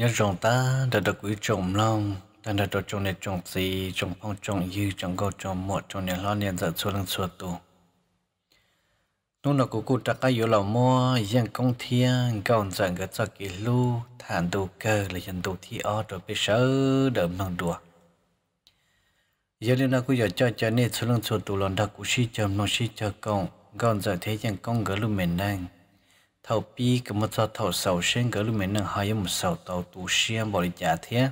nhớ rồng ta đã được quý trồng long ta đã được trồng này trồng gì trồng phong trồng dư trồng câu trồng một trồng nhà lo niệm giật xua lưng xua tù nô nó cũng cụ trả cái yếu lão mua dân công thiên còn dần gật cho kỳ lu thản đồ cơ là dân đồ thi o rồi bị sớ đỡ nông đùa giờ nên là cũng giờ cho cho nên xua lưng xua tù lần đó cũng xí chờ nó xí chờ công còn giờ thế dân công gỡ lu mình năng thầu pi cái một thầu thầu sầu sen cái lúc mình nâng hai một sầu tàu tu sen bỏ đi giả thế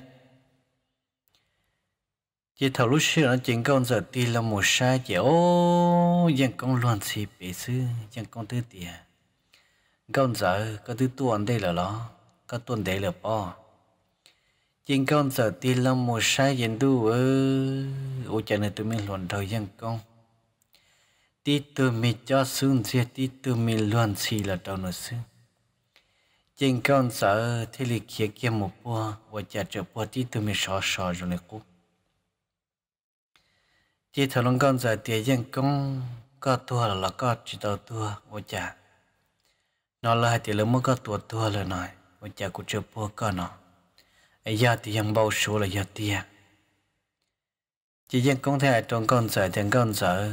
chỉ thầu lúc xưa nó chính con giờ đi là một sai chỉ ô dân công loạn xì bể sư dân công tư tiền con giờ có tư tuần đây là lo có tuần đây là bo chính con giờ đi là một sai dân tu ơ ô cha này tôi mới luận thời dân công tí tư mi cho xuống dìa tí tư mi luôn xì là đâu nữa xương. Trên con sợ thì lì kia kia một bùa và chả trở bùa tí tư mi sọ sọ rồi này cú. Chỉ thằng lòng con sợ tìa dân con có tua là là có chỉ tàu tua và chả. Nó là thì tìa lớn mới có tua tua là nói và chả cũng trở bùa có nó. ai giờ thì dân bao số là giờ tiền Chỉ dân con thẻ trong con sợ thằng con sợ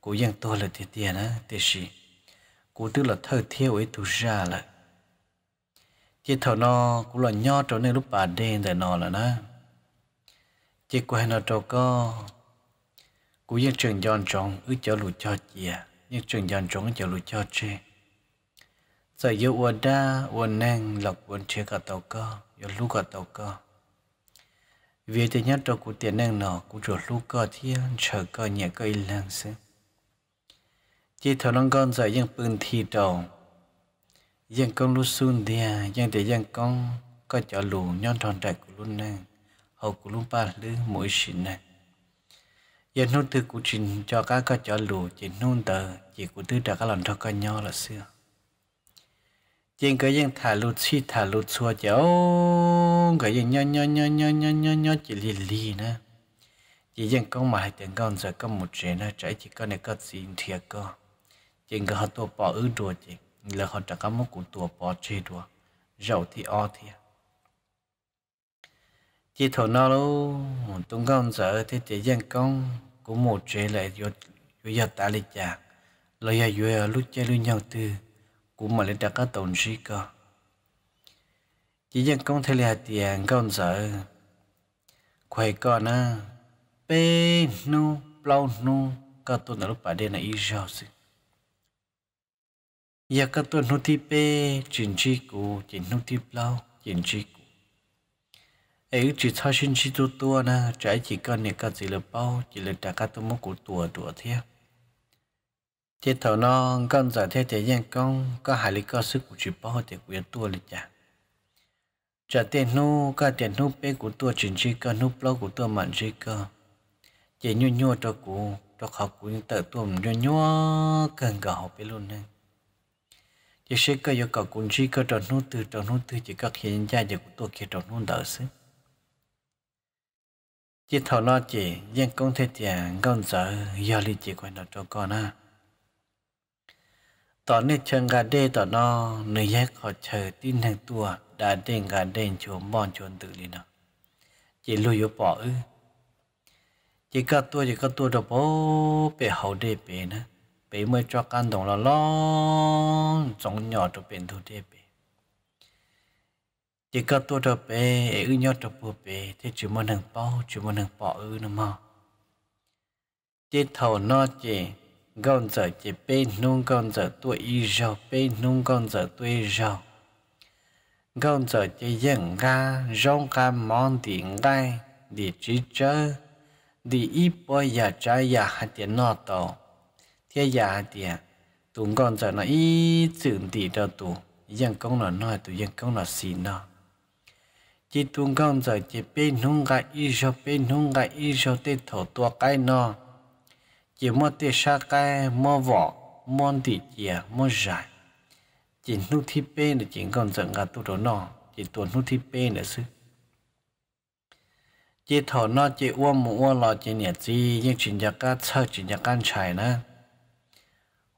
cô giang to là thiệt tiền á tê gì, cô tức là thơ thiếu ấy tu ra là chị thầu nó cũng là nho trở nên lúc bà đen tại nó là nó chị quay nó cho có cô giang trường giòn tròn ứ cho lù cho chị à nhưng trường giòn tròn cho lù cho chị giờ yêu ua đa ua nang lọc ua chế cả tàu cơ yêu lú cả tàu cơ vì thế nhất cho cụ tiền năng nọ cụ chuột lú cơ thiên chờ cơ nhẹ cơ yên lang xem chỉ thằng long con rồi dân bưng thi đầu dân con lu sun thì à, dân để dân con có chợ lù nhon tròn trạch của luôn nè hậu của luôn ba lứ mỗi xin nè giờ nôn từ của trình cho cá có chợ lù chỉ nôn tờ chỉ của tư trả các lần cho con nho là xưa trên cái dân thả lụt xi thả lụt xua chéo cái dân nhon nhon nhon nhon nhon nhon nhon chỉ lì lì nè chỉ dân con mà hai tiếng con giờ có một chuyện nè chạy chỉ con này có gì thiệt à, con chính cái họ tua bỏ ư đùa chị là họ chẳng có một cụ tua bỏ chê đùa giàu thì o thì chỉ thổ nó luôn tung con sợ thì chị dân con của một chế lại vô vô giờ ta lấy chạc lời giờ vô lúc chơi lúc nhau tư cũng mà lên đặt các tổn sĩ cơ chỉ dân công thể là tiền con sợ quay con á bê nu plau nu các tôi đã lúc bà đây là ý sao xí giờ các tuần nô thi bê chuyển chi cụ chuyển nô thi lao chuyển chi cụ ấy chỉ thao sinh chi tu tua na trái chỉ cần nè các chỉ là bao chỉ là trả các tu mốc cụ tua tua thế thế thầu non con giải thế thế gian con có hại lý có sức của chỉ bao thì quyền tua lịch chả trả tiền nô cả tiền nô bê của tua chuyển chi cơ nô bao của tua mạnh chi cơ chỉ nhu nhu cho cụ cho học cũng tự tuồng nhu nhu cần cả học biết luôn nè chỉ sẽ có yêu cầu cũng chỉ có trong nút từ trong nút từ chỉ có hiện ra giờ của tôi kia trong nút đỡ xứ chỉ thọ lo chỉ dân công thế thì con sợ do lý chỉ quay nó cho con à tỏ nên chân gà đê tỏ nó nơi giác họ chờ tin thằng tua đã đen gà đen chuồng bon chuồng tự đi nào chỉ lùi yếu bỏ ư chỉ có tua chỉ có tua đâu bố bể hậu đê bể nữa bé mới cho căn đồng là lo giống nhỏ cho bên thu thế bé chỉ cần tôi cho bé ư nhỏ cho bố bé thế chỉ muốn hàng bao chỉ muốn hàng bỏ ư nữa mà chỉ thầu nó chỉ con giờ chỉ bên nung con giờ tôi y rau bên nung con giờ tôi rau con giờ chỉ dừng ga rong ga món thì ngay để chỉ chơi để ít bao giờ trái giờ hạt tiền nọ tàu thế già thì tụng con giờ nó ít chuyện thì đâu tụ dân công là nói tụ dân công là xin nó chỉ tụng con giờ chỉ bên hung cái ít cho bên hung cái ít cho tê thổ tua cái nó chỉ mua tê sa cái mua vỏ mua thì chỉ mua giải chỉ nút thi bên là chỉ con giờ cả tụ đó nó chỉ tuần nút thi bên là sư chỉ thổ nó chỉ uo mu uo lo chỉ nhặt gì nhưng chỉ nhặt ca sơ chỉ nhặt can chảy nữa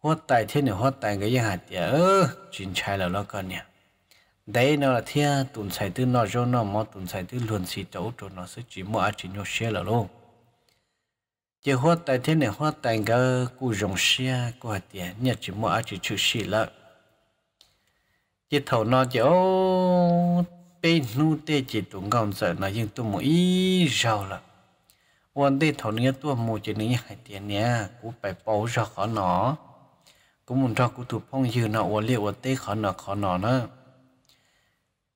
hốt tài thế này hốt tài cái gì hạt ơ ờ, chuyện chạy là nó con nè đấy nó là thế tuần sai tư nó cho nó mà tuần sai tư luôn xì chỗ cho nó sẽ chỉ mua chỉ nhau xe là luôn chỉ hốt tài thế này hốt tài cái cú rồng xe của hạt tiền nhà chỉ mua chỉ chữ xì là chỉ thầu nó chỉ ô bên nu tê chỉ tuần gom sợ nó nhưng tôi muốn ý giàu là วันที่ถอนเงี้ยตัวมูจะนี้หายเตียนเนี่ยกูไปเป่าจอกเขาเนาะ cũng muốn cho cụ tụ phong dư nọ ủa liệu ủa tê khó nọ khó nọ nữa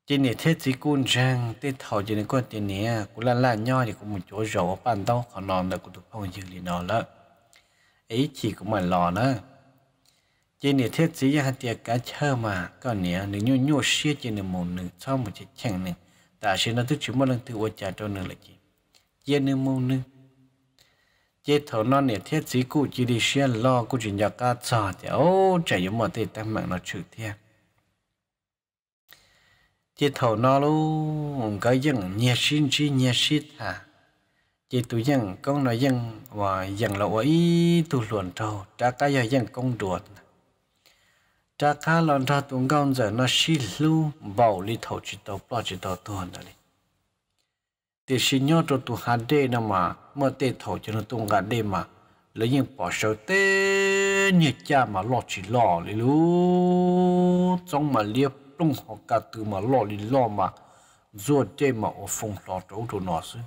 trên này thế chỉ cún trang tê thảo trên này con tiền này cũng là là nho thì cũng một chỗ rổ bàn tao khó nọ là cụ tụ phong dư liền nọ lợ ấy chỉ cũng mà lò nữa trên này thế chỉ hạ tiệc cá chơ mà còn nè à. nếu nhô nhô xia trên này một nửa sau một chiếc chẳng nè ta sẽ nó tức chúng mà lần thứ ủa trả cho nửa là gì trên nửa một nửa chế thầu nó nè thiết chí cụ chỉ đi xe lo cụ chỉ nhạc ca trò thì ô chạy giống một tiền tăng mạng nó trừ thiên chế thầu nó luôn cái dân nhẹ xin chi nhẹ xít à chế tụ dân công nói dân và dân là ấy tụ luận trâu trả cái giờ dân công đuột trả cá lon ra tụ công giờ nó xin lưu bảo lý thầu chỉ tàu bảo chỉ tàu tuần rồi thì xin nhớ cho tụ hạt đê nào mà mà tê thổ cho nó tung gạt đê mà lấy những bỏ sầu tê nhiệt cha mà lo chỉ lo lì lú trong mà liếp lung họ cả từ mà lo lì lo mà ruột đê mà ở phòng lo chỗ chỗ nó xứ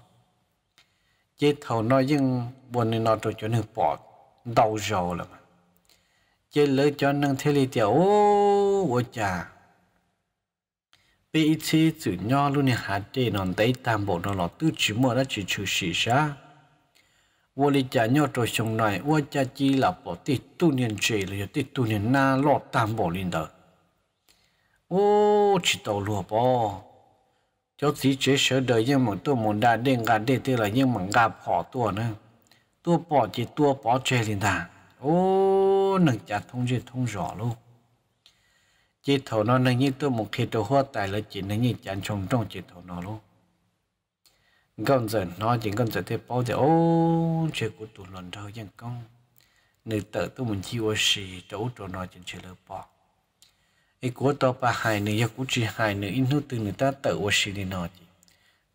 chế thầu nói những buồn nên nó cho cho nên bỏ đau dầu là mà chế lấy cho nâng thế li tiểu ô ô cha bây giờ chữ nho luôn nè hạt để nón tay tam bộ nó lọ chủ mua đã nó chỉ chữ xì xa vô lý cha nho trôi sông này vô cha chỉ là bỏ tít tu niên chế rồi tít tu niên na lọ tam bộ lên đó ô chỉ tàu lúa bò cho chỉ chế sở đời nhưng mà tôi muốn đã đen gà đen thế là nhưng mà gà bỏ tua nữa tua bỏ chỉ tua bỏ chế lên ta ô nâng chặt thông chế thông rõ luôn chỉ thổ nó nên như tôi một khi tôi hoa tài là chỉ nên như chán trồng trong chỉ thổ nó luôn con giờ nó chỉ con giờ thế bao giờ ô chuyện của tôi lần đầu dân công nữ tự tôi muốn chịu xì chỗ chỗ nó chỉ chơi lỡ bỏ ý của tôi bà hai nữ giặc của chị hai nữ in hút từ người ta tự xì đi nó chỉ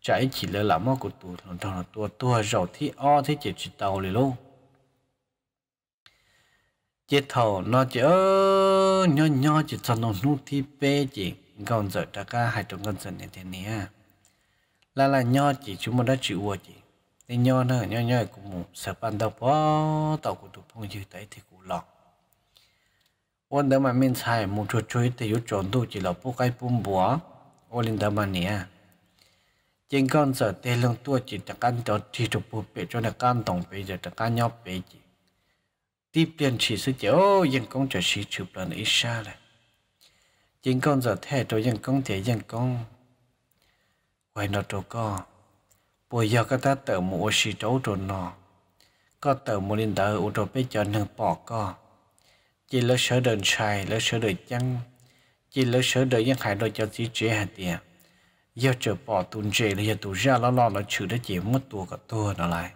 trái chỉ là lỡ lắm của tôi lần đầu là tua tua rồi thì o thế chỉ chỉ tàu này luôn chết thầu nó chỉ ơi có nhỏ nhỏ chỉ cho nó nút thì bé chỉ còn giờ ta cả hai trong gần giờ này thế này là là nhỏ chỉ chúng mình đã chịu rồi chỉ nên nhỏ nữa nhỏ nhỏ cũng muốn sợ ban đầu bỏ tàu của tụi phong như thế thì cũng lọt ôn đó mà mình xài một chút chút thì yếu chọn tu chỉ là bố cái bùm búa ôn lên đó mà nè trên con giờ tê lương tua chỉ ta căn cho chỉ chụp bụt bể cho nó căn tổng bể giờ ta căn nhau bể chỉ tiếp liền chỉ sự chỗ dân công cho sĩ chụp lần ít xa này Dân con giờ thế cho dân công thì dân công quay nó cho con. bây giờ các ta tự mua sĩ chỗ cho nó có tự mua lên tự ô tô bây giờ nâng bỏ con. chỉ lỡ sở đơn sai lỡ sở đời chăng chỉ lỡ sở đời dân hại đôi cho sĩ chế hạt tiền giờ chờ bỏ tuần chế là giờ tụ ra lo lo là chữ đó chỉ mất tua cả tua nó lại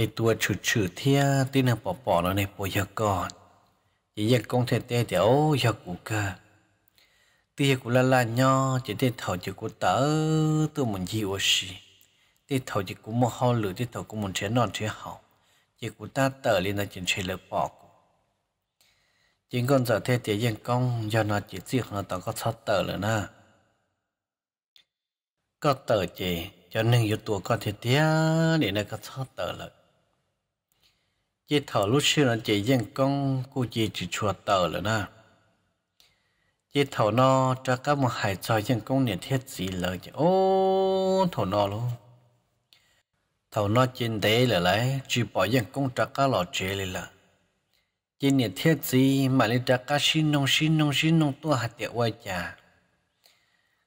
ไอตัวฉืดฉืดเที่ยตีนังปอปอแล้วในปอยก่อน chỉ giờ công thể tê thì ô giờ cụ cơ tê cụ la la nho chỉ tê thầu chỉ cụ tớ tôi muốn gì ô xì tê thầu chỉ cụ mua hoa lửa tê thầu cụ muốn chế non chế hậu chỉ cụ ta tờ lên là chỉ chế lửa bỏ cụ chỉ còn giờ thế thì dân công nó chỉ riêng nó tao có sót tờ rồi nè có tờ chỉ cho nên yếu tố có thể tía để nó có sót tờ rồi chị thở lúc xưa là chỉ dân công cô chỉ chỉ chùa tờ là na chị thở nó cho các một hải cho dân công niệm thiết gì lời chị ô thở nó luôn thầu nó trên thế là lấy chỉ bỏ dân công trả cá lò chế lên là trên nhiệt thiết gì mà lên trả cá xin nông xin nông xin nông tu hạt địa quay trà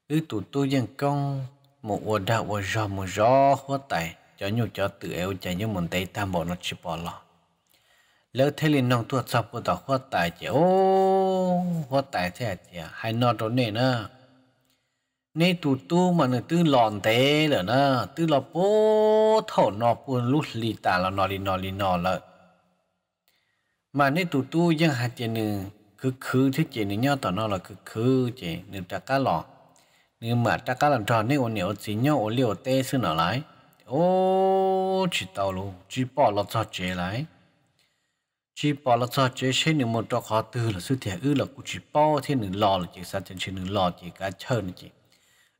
cứ tụ tu dân công một ua đạo ua gió một gió hốt tài cho nhu cho tự eo chạy như một tay tam bộ nó chỉ bỏ lọ lỡ thế liền nông tuột sập của tàu khuất tài chị ô khuất tài thế à chị hai nọ trốn nè nè nên tụ tu mà nè tư lòn thế lỡ nè tư lò bố thổ nọ buồn lút lì tà là nọ lì nọ lì nọ lợ mà nè tụ tu dân hạt chị nè cứ cứ thế chị nè nhau tàu nọ là cứ cứ chị nè trả cá lọ nè mà trả cá làm tròn nên ổn nhiều chỉ nhau ổn liều tê xưa nào lại ô chỉ tàu luôn chỉ bỏ lọt cho chị lại chỉ bảo là cho chế chế những một trò họ từ là sự thể ư là cũng chỉ bảo thế nên lo là chỉ sao chân chỉ lo lò chỉ cá chơi nữa chỉ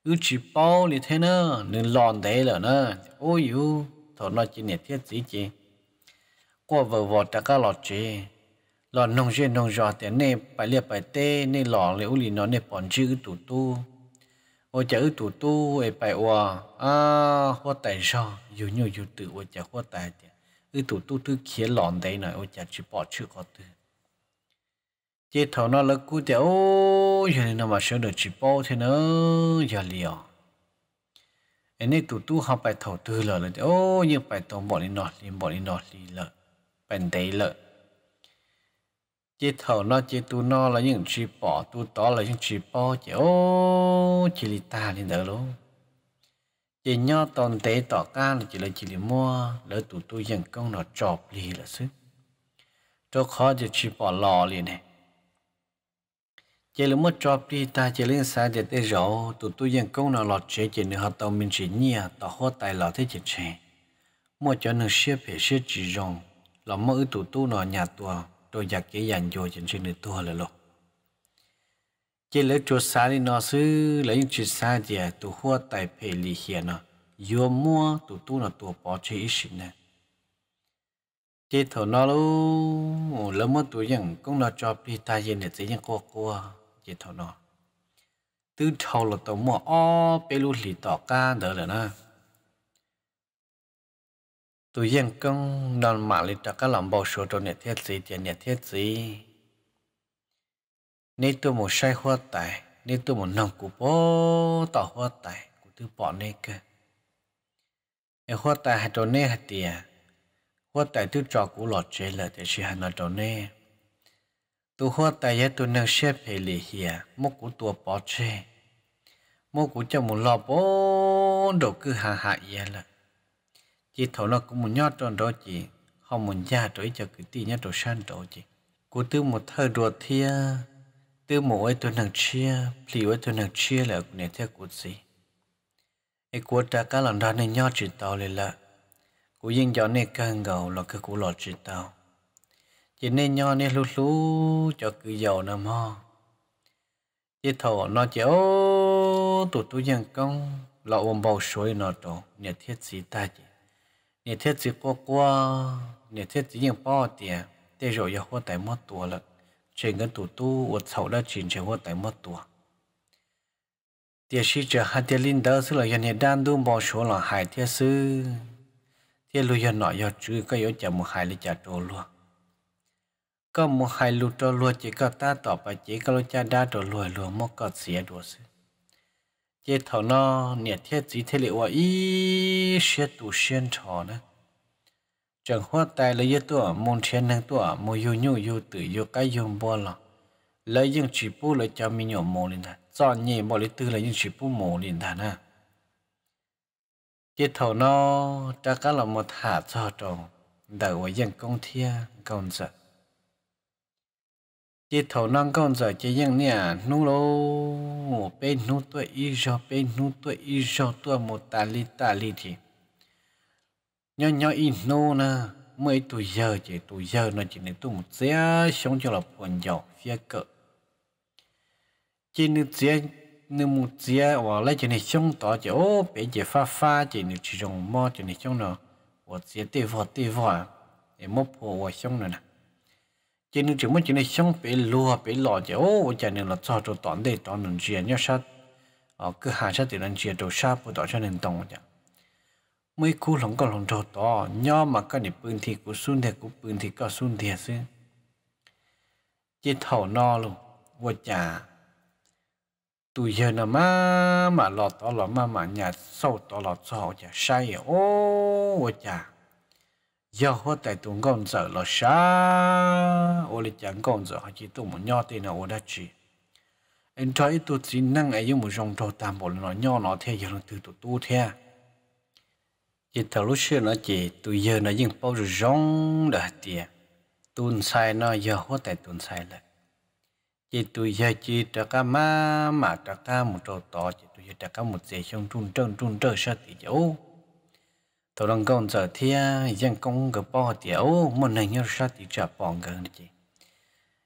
ư chỉ bảo như thế nữa nên lo đấy là nữa ôi yêu thọ nó chỉ nè thiết gì chứ qua vợ vợ ta cá lo chế lo nông dân nông dân thế nè phải liệt phải tê nên lo là uli lì nó nên bỏ chữ tụ tu ôi chữ tụ tu ấy phải oa à hoa tài sao yêu nhiều yêu tự ôi chả hoa tài thế cái tụ tu tu khía lòn đấy này ôi chả chỉ bỏ chưa có tư chế thầu nó là cú tiểu giờ này nó mà sửa được chỉ bỏ thế nó giờ liều anh này tụ tu học bài thầu từ lợ là ô như bài tông bỏ đi nọ liền bỏ đi nọ lì lợ bèn đấy lợ chế thầu nó chế tu nó là những chỉ bỏ tu đó là những chỉ bỏ chế ô chỉ li ta lên đỡ luôn chỉ nhớ toàn tế tỏ ca là chỉ là chỉ là mua lỡ tụ tu dân công nó chọp lì là sức cho khó chỉ chỉ bỏ lò liền này chỉ là mua chọp đi ta chỉ lên xa để tế rõ tụ tu dân công nó lọt chế chỉ nữa họ tàu mình chỉ nhia tỏ hô tài lọ thế chỉ chế mua cho nó xếp hệ xếp chỉ rồng là mua tụ tu nó nhà tua rồi giặc cái dàn dồi chỉ trên được tua là lột chế lỡ chỗ xa đi nó sư lấy những chuyện xa gì tụ hoa tại phê lì hiền nó vừa mua tụ tu nó tụ bỏ chơi ý sinh nè chế thầu nó luôn, lỡ mua tụ những cũng nó cho đi ta yên để chế những cô cô chế thầu nó tư thầu là tàu mua ó bê lú lì tỏ ca đỡ rồi nè tụ những công đòn mạng lì tỏ ca làm bầu số trong nét thiết gì tiền nét thiết gì nên tôi một say hoa tài nên tôi một nòng cụ bó tỏ hoa tài của tư bỏ nên cơ em hoa tài hạt đồ nê hạt tìa hoa tài tư trò cụ lọt chế là để sử hạt nọt đồ nê tôi hoa tài giá tôi nâng xếp hệ lì hìa mốc cụ tùa bỏ chế mốc cụ cho một lọ bó đồ cứ hạ hạ yê là chỉ thấu nó cũng một nhót tròn đó chị không muốn già trỗi cho cứ tí nhá đồ san đồ chị cụ tư một thời ruột thia tư mộ ấy tôi nàng chia pli ấy tôi nàng chia là cũng nên theo cột gì ấy của ta cá lòng đàn nên nhỏ chỉ tàu lên là của yên gió này càng gầu là cái cú lọ chỉ tàu chỉ nên nhỏ này lú lú cho cứ giàu nằm ho chỉ thầu nó chỉ ô tụt tụi dân công là ôm bầu suối nó tổ nhiệt thiết gì ta chỉ nhiệt thiết gì qua qua nhiệt thiết gì những bao tiền để rồi giờ hoa tại mất tua lận chuyện ngân tụ tu uất sầu đã chìm chỉ vô tại mất tua tiệt sĩ chờ hai tiệt linh đỡ sư là hiện hiện đan đun bỏ số là hai tiệt sư tiệt lưu hiện nọ yếu chữ có yếu chả một hải lý chả trồ luôn có một hải lụ trồ luôn chỉ có ta tỏ và chỉ có lô cha đa trồ luôn luôn một có xía đồ sư chế thọ nó nhiệt thiết chỉ thế liệu ý sẽ tụ xuyên trò nữa chẳng hoa tài lấy tổ môn thiên năng tổ mua yêu nhu yêu tử yêu cái yêu bò lọ lấy những chỉ bù lấy cho mình nhỏ mồ lên thà chọn nhẹ bỏ lấy tư lấy những chỉ bù mồ lên thà na chỉ thầu nó chắc cả là một thả cho trồng đại với dân công thia công sợ chỉ thầu năng công giờ chỉ dân nè nú lô bên nú tuổi y do bên nú tuổi y do tua một tà li tà li thì nhớ nhớ in nô na mấy tuổi giờ chỉ tuổi giờ nó chỉ nên tung xe sống cho là phần nhỏ phía cỡ chỉ nên xe nên một xe và lấy chỉ nên sống tỏ chỉ ô bé chỉ pha pha chỉ nên chỉ dùng mò chỉ nên sống nó và xe tê vò tê vò để à? mốc hồ và sống nữa nè chỉ nên chỉ muốn chỉ nên sống bé lùa bé lò chỉ ô chỉ nên là cho cho toàn đây toàn nên chuyện nhớ sát ờ cứ hạ sát thì nên chuyện đồ sát bộ tỏ cho nên tông chẳng mấy cô lòng có lòng trò to nho mà có đi bươn thì cũng xuân thì cũng bươn thì có xuân thì xí chết thầu no luôn vô chả tụi giờ nó mà mà lọ to lọt mà mà nhà sâu to lọt sâu chả say à? ô vô chả giờ họ tại tụi con sợ lọt xa, ô lịch chẳng con sợ họ chỉ tụi một nho thì nào đã chỉ anh thấy tụt chỉ năng ấy dùng một dòng trò tạm bộ nó nho nó theo giờ nó từ tụt tu thế chỉ thầu lúc xưa nó chỉ tụi giờ nó dừng bao giờ rong đã tiệt tuần sai nó giờ hốt tại tuần sai lại chỉ tụi giờ chỉ trả cả má mà trả cả một trâu to chỉ tụi giờ trả cả một dây trong trung trơn trung trơn sao thì dấu thầu đồng công giờ thì dân công gặp bao tiểu một này nhớ sao thì trả bọn gần chị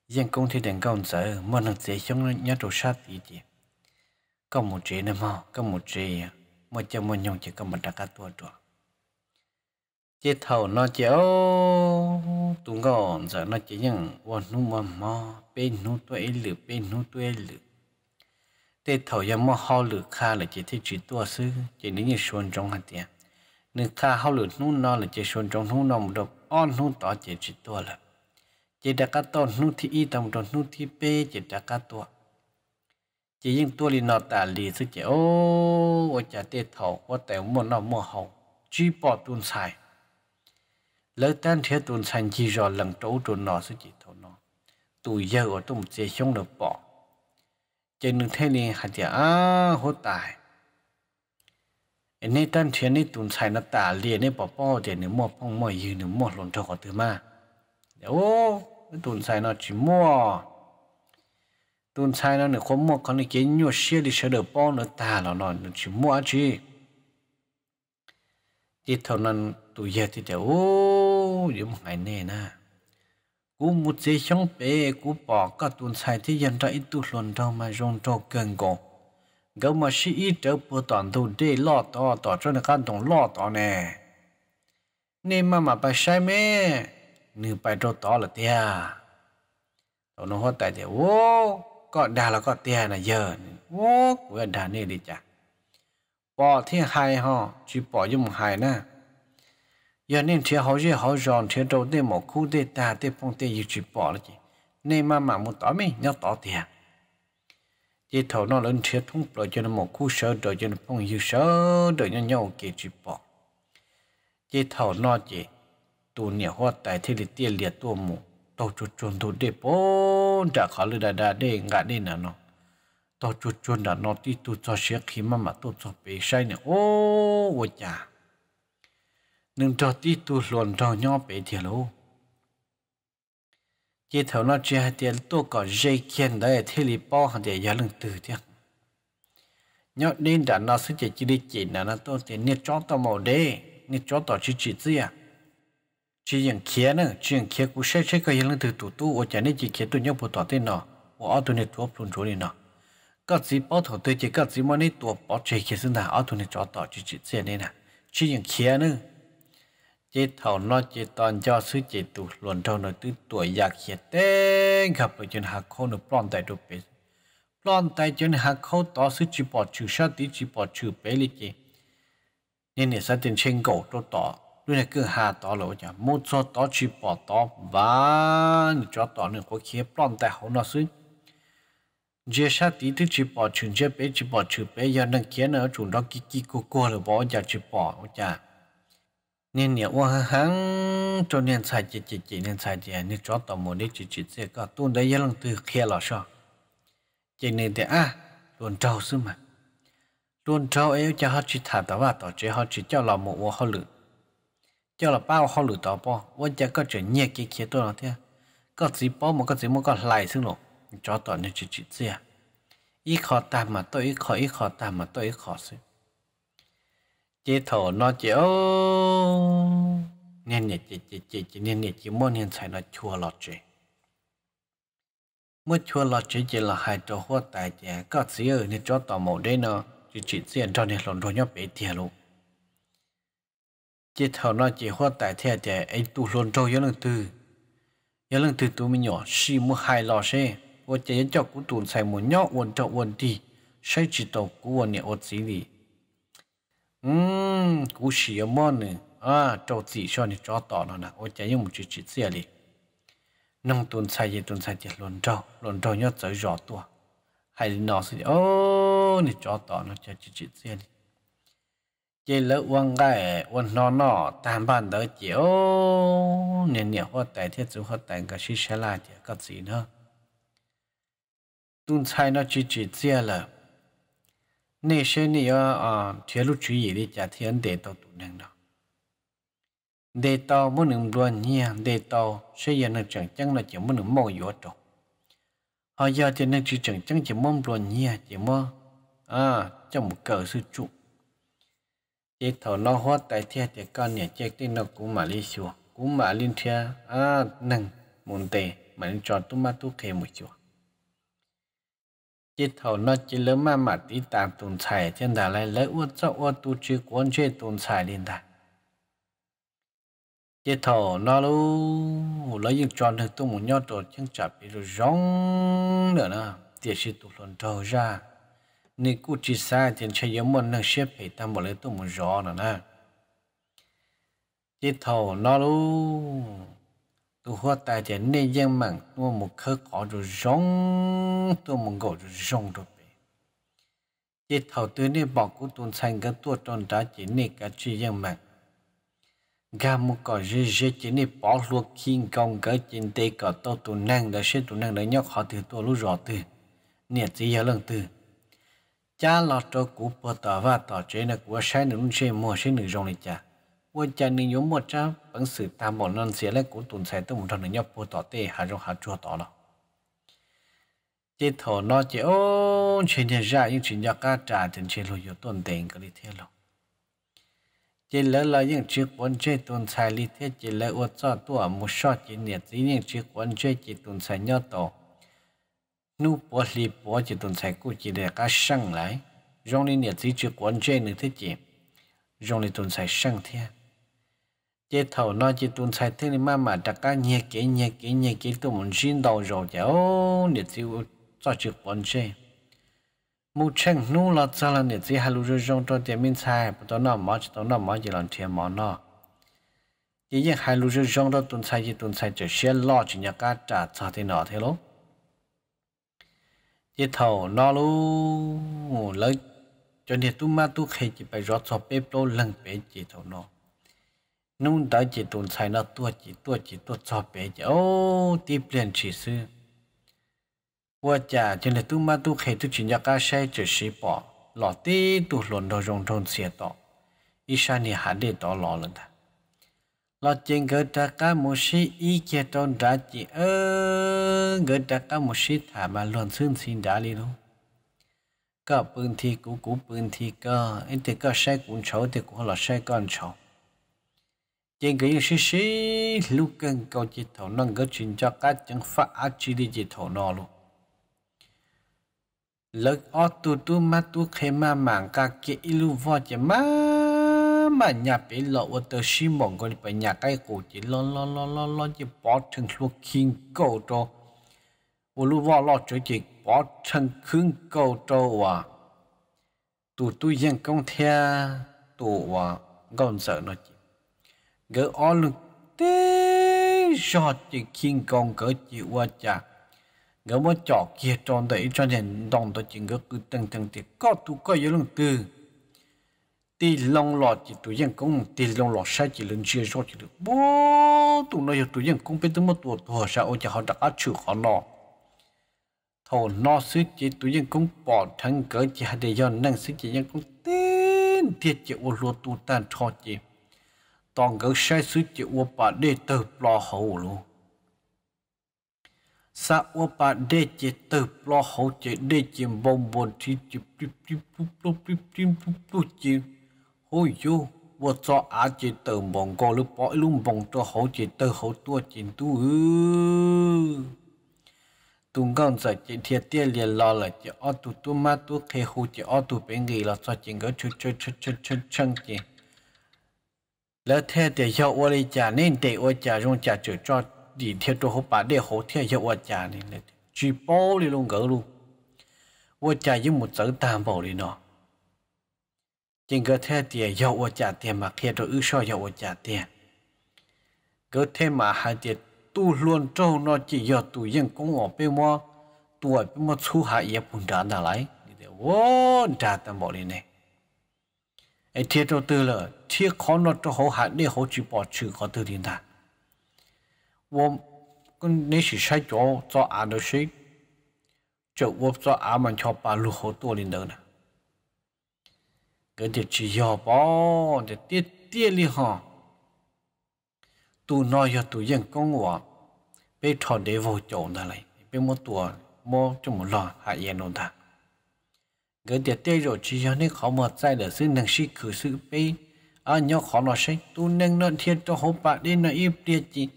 dân công thì đang công giờ một này dây trong nhớ trâu sao thì chị có một chị nữa mà có một chị một trăm một nhung chỉ có một trả cả tua trọ chế thầu nó chéo tung gòn giờ nó chỉ những quần nu mò mò bên nu tuê lử bên nu tuê lử tê thầu giờ mò hao lử kha là chỉ thấy chỉ tua sư chỉ nếu như xuân trong hạt tiền nước kha hao lử nu nó là chỉ xuân trong nu nó một độc on nu tỏ chỉ chỉ tua là chỉ đặc cá to nu thi y tầm trong nu thi bê chỉ đặc cá to chỉ những tua li nó tả lì sư chỉ ô ô chả tê thầu có tèo mò nó mò hao chỉ bỏ tuôn xài lỡ tan thế tuần sanh chi rồi lần trấu tuần nọ sẽ chỉ thấu nó tụi giờ ở trong chế xong được bỏ trên đường thế này hạt giả à hốt tài nên tan thế này tuần sanh nó tả liền nên bỏ bỏ để nếu mua phong mua gì nếu mua lộn cho họ từ mà dạ, ô tuần sanh nó chỉ mua tuần sanh nó nếu không mua con này cái nhua xe đi sẽ được bỏ nó tả nó nó chỉ mua chứ thì thằng năn tụi giờ thì đều ยมไงเน่นะ กูมุดเจชงเปกูปอกก็ตุนใส่ที่ยันได้ตุลนทอามาจงโตเกินกงก็มาชีอีเตอปตอนดูได้ลอต่อต่อจนกันตองลอต่อแน่ นี่มามาไปใช่ไหมนี่ไปโตต่อละเตียตอนนั้นหัวแต่เดียวโอ้ก็ด่าแล้วก็เตียนะเยอะโอ้กูด่านี่ยดีจ้ะปอที่ไฮฮะชีปอยุ่งไฮนะ giờ nên thiệt hậu gì hậu giòn thiệt đầu tê một khu tê ta tê phong tê gì chỉ bỏ là gì nên mà mà một tỏ mi nhau tỏ tiền chỉ thầu nó lên thiệt thung rồi cho nó một khu sơ rồi cho nó phong hiểu sơ rồi nhau nhau kì chỉ bỏ chỉ thầu nó chỉ tu nhiều hoa tài thì liệt tiền liệt tu mù tàu chuột chuột tu để bốn đã khó lừa đà đà để ngã đi nè nó tàu chuột chuột đã nó đi tu cho xe khi mà mà tu cho bể sai nè ô ôi chà nên cho tí tu luận cho nhau bể thiệt lâu chỉ thấu nó chỉ hai tiền tu có dây kiên đấy thì lì bao hàng để giá lưng từ tiếc nhau nên đã nó sẽ chỉ đi chỉ là nó tu thì nhiệt cho tao màu đế nhiệt cho tao chỉ chỉ gì à chỉ những kia nữa chỉ những kia cũng sẽ sẽ có những lưng từ tu tu ở chả nên chỉ kia tu nhau bộ tao tên nó ở tu nhiệt chó luôn chỗ đi nó các gì bao thầu tôi chỉ các gì mà nên tu bỏ chơi kia sinh là ở tu nhiệt chó tao chỉ chỉ gì này nè chỉ những kia nữa chế thảo nó chế toàn cho sư chế tụ luận thâu nó tư tuổi giặc hiệt tên khắp ở trên hạc khô nó plon tại đồ bế plon tại trên hạc khô đó sư chỉ bỏ trừ sát tí chỉ bỏ trừ bế lý chế nên để sát tiền trên cổ đó tỏ lúc này cứ hà tỏ lỗ chả mô cho tỏ chỉ bỏ tỏ và cho tỏ nữa có khía plon tại hậu nó sư chế sát tí thứ chỉ bỏ trừ chế bế chỉ bỏ trừ bế giờ năng kiến ở chúng nó kí kí cô cô là bỏ giờ chỉ bỏ chả nên nhà qua hàng cho nên sai chỉ chỉ chỉ nên sai chỉ nên cho tao một đi chỉ chỉ chỉ cả tuần đấy giờ lần từ kia là sao chỉ nên thế à luôn trâu xứ mà luôn trâu ấy cho họ chỉ thả tao vào tao chỉ họ chỉ cho là một ô họ lử cho là bao họ lử tao bao vốn chắc có chuyện nhẹ kia kia tôi là thế có gì bao một cái gì một cái lại xứ lộ cho tao nên chỉ chỉ chỉ à ít khó tạm mà tôi ít khó ít khó tạm mà tôi ít khó xứ chế thổ nó chỉ ô nên nhẹ chỉ chỉ chỉ chế nên nhẹ chế mua nên xài nó chua lọt chứ mua chua lọt chế chế là hai trò hoa tài chế có gì ở nên cho tò mò đấy nó chỉ chỉ diện cho nên lòn đồ nhóc bé thiệt luôn chế thổ nó chỉ hoa tài thiệt chế ấy tu lòn trâu yếu lần từ yếu lần từ tu mình nhỏ xì mua hai lọ xe ô nhóc quần trâu quần đi sai chỉ tàu cũng quần nhẹ ô gì đi cú 嗯，古时有么呢？啊，找自上的找到了呢，我家有么去去这里？弄顿菜也顿菜的轮着，轮着要走绕多，还是闹事的哦，你找到了就去去这里。chỉ à, lỡ quan cái quan nó nó tam ban đỡ chịu nè nè hoa tài thiết chú hoa tài cái xí xả lại thì có gì nữa tuần sai nó chỉ chỉ chia là ở đó muốn 内身里要啊，铁路主义的家庭得到都能了，得到不能乱念，得到虽然能整整了，就不能冒摇着。họ giờ thì nên chỉ chẳng chẳng chỉ muốn luôn nhỉ chỉ mơ à trong một cờ sư trụ chỉ thở lo hoa tại thia thì con nhà chết đi nó cũng mà đi xuống cũng mà lên thia à nâng muốn tề mà nên chọn tu ma tu khe một chỗ chỉ thầu nó chỉ lớn mà mà tí tạm tồn tại trên đà lại lấy uất cho uất tu chỉ quan chơi tồn tại lên đà chỉ thầu nó lu lấy những tròn được tu một nhau tổ chân chập bị rồi rong nữa nè tiệt sự tu luận đầu ra nên cụ chỉ sai thì chơi giống mình năng xếp bị tam bảo lấy tu một gió nữa nè chỉ thầu nó lu tu hoa ta chỉ nên dân mạng tu một khơ cỏ rồi rong tu một gỗ rồi rong rồi bé chỉ thầu tư nên bỏ cũng tuân sang cái tu tròn đá chỉ nên cả truy dân mạng gà một cỏ rê rê chỉ nên bỏ luôn kiên công cái trên tay cỏ to tu năng đã sẽ tu năng đã nhóc họ từ tu lúc rõ từ nè chỉ giờ lần từ cha lo cho cụ bờ tờ và tờ chế là của sai nữ chế mua sai nữ rong này cha 원장님 요 뭐자 방스 다 먹는 세례 고돈 세도 못하는 녀 보다 때 하죠 하죠 더라 chế thổ nó chế ô chế nhà ra những chuyện nhà cá trả trên chế lối tuần tiền cái thế lo chế lỡ là những chiếc quân chế tuần sai lý thế chế lỡ ô cho tua một số chế nhiệt dĩ những chiếc quân chế chế tuần sai nhau tổ nu bỏ lì bỏ chỉ tuần sai của chỉ để cá sang lại rong lý nhiệt dĩ chiếc quan chế nữa thế chế rong lý tuần sai sang thế chế thầu nó chế tuân sai thế này mà mà đặc cả nhẹ kỹ nhẹ kỹ nhẹ kỹ tôi muốn xin đầu rồi chứ ô nhiệt siêu cho chữ quần xe mu chen nu là sao là nhiệt siêu halu rồi trong trong tiền miên sai tôi nó mở tôi nó mở chỉ làm tiền mở nó chỉ riêng halu rồi trong đó tuân sai chỉ tuân sai chỉ xe lo chỉ nhà cá trả cho thế nào thế lố chế thầu nó lu lấy cho nên tôi mà tôi khi chỉ phải rót sọp bếp đâu lần bếp chế thầu nó nung đã chỉ tồn sai nó tua chỉ tua chỉ tua cho bé chứ ô tiếp liền chỉ sư qua chả trên là tu ma tu khề tu chuyển nhà ca xe chỉ sĩ bỏ lọ tí tu lồn đồ rong rong xìa tọ isha ni hạ để tọ lọ lần ta lọ trên gỡ ta ca một sĩ ý kia tôn đã chỉ ơ gỡ ta cái một sĩ thả mà lồn xin xin đã đi luôn có bưng thì cũng cũng bưng thì có anh thì có xe cũng xấu thì cũng là xe con xấu trên cái xí xí lúc cần cầu chỉ thổ nâng cái chuyện cho các chẳng phát ác chỉ đi chỉ thổ nọ luôn lực ở tu tu mà tu khi mà mảng cả kia lưu vợ chỉ mà mà nhà bị lộ ở từ xí mộng còn bị nhà cái cổ chỉ lo lo lo lo lo chỉ bỏ thằng lúc kinh cầu cho ở lúc vợ lo chỉ chỉ bỏ thằng khương cầu cho à tu tu dân công thea tu à còn sợ nó chỉ gỡ o lực tê cho chỉ khiên con gỡ chỉ qua chà gỡ mơ chọ kia tròn đẩy cho nên đồng tôi chỉ gỡ cứ tăng tăng thì có tu có yếu lưng tư tì lòng lọ chỉ tụi dân công tì lòng lọ sai chỉ lần chia cho chỉ được bố tụi nó tụi dân công biết tới một tuổi tuổi sao ôi cha họ đã chịu họ nọ thầu nọ xứ chỉ tụi dân công bỏ thằng gỡ chỉ hai để do năng xứ chỉ dân công tên thiệt chỉ ô lô tu tan cho chỉ toàn gấu sai suy chị ô bà đê tờ bò hậu lô. Sa ô bà đê chỉ tờ bò hậu chỉ đê chỉ bông bồn thì chị bíp bíp bíp bíp bíp bíp bíp bíp chị. Hôi dô, vô cho á chị tờ bông gò lúc bỏ lúc bông cho hậu chị tờ hậu tua chị tu ư. Tùng gọn giờ chỉ thiệt tia liền lo lại chỉ ô tù tu ma tu khê hù chỉ ô tù bên người là cho chị ngỡ chút chút chút chút chút chân chị lỡ thế để cho ô đi trả nên để ô trả dùng trả chữ cho đi theo tôi hỗ bà để hỗ theo cho ô trả nên là chỉ bao đi luôn gỡ luôn ô trả với một chữ tam bảo đi nó chính cơ thế để cho ô trả tiền mà khi tôi ư so cho ô trả tiền cơ thế mà hai tiền tu luôn trâu nó chỉ do tu dân cũng ở bên mua tuổi bên mua thu hại 也不长得来，你得我长得毛哩呢。ai thiết cho tư là thiệt khó nó cho hậu hạn để hậu chỉ bỏ trừ có tư thiên đàng wo con nếu chỉ sai chỗ cho à được sĩ chỗ wo cho à mà cho bà lu hậu tu lên đó nè cái thì chỉ hiểu bỏ để tiết tiết đi hả tu nói cho tu dân công hòa bây thọ để vô chỗ đó này bây một tuổi mua cho một lò hạ yên nó ta cái tiệt tê rồi chỉ cho nên khó mà sai để sự năng sĩ cử sự bê à nhớ khó nó sẽ tu nâng nó thiên cho hộp bà đi nó im tiệt chỉ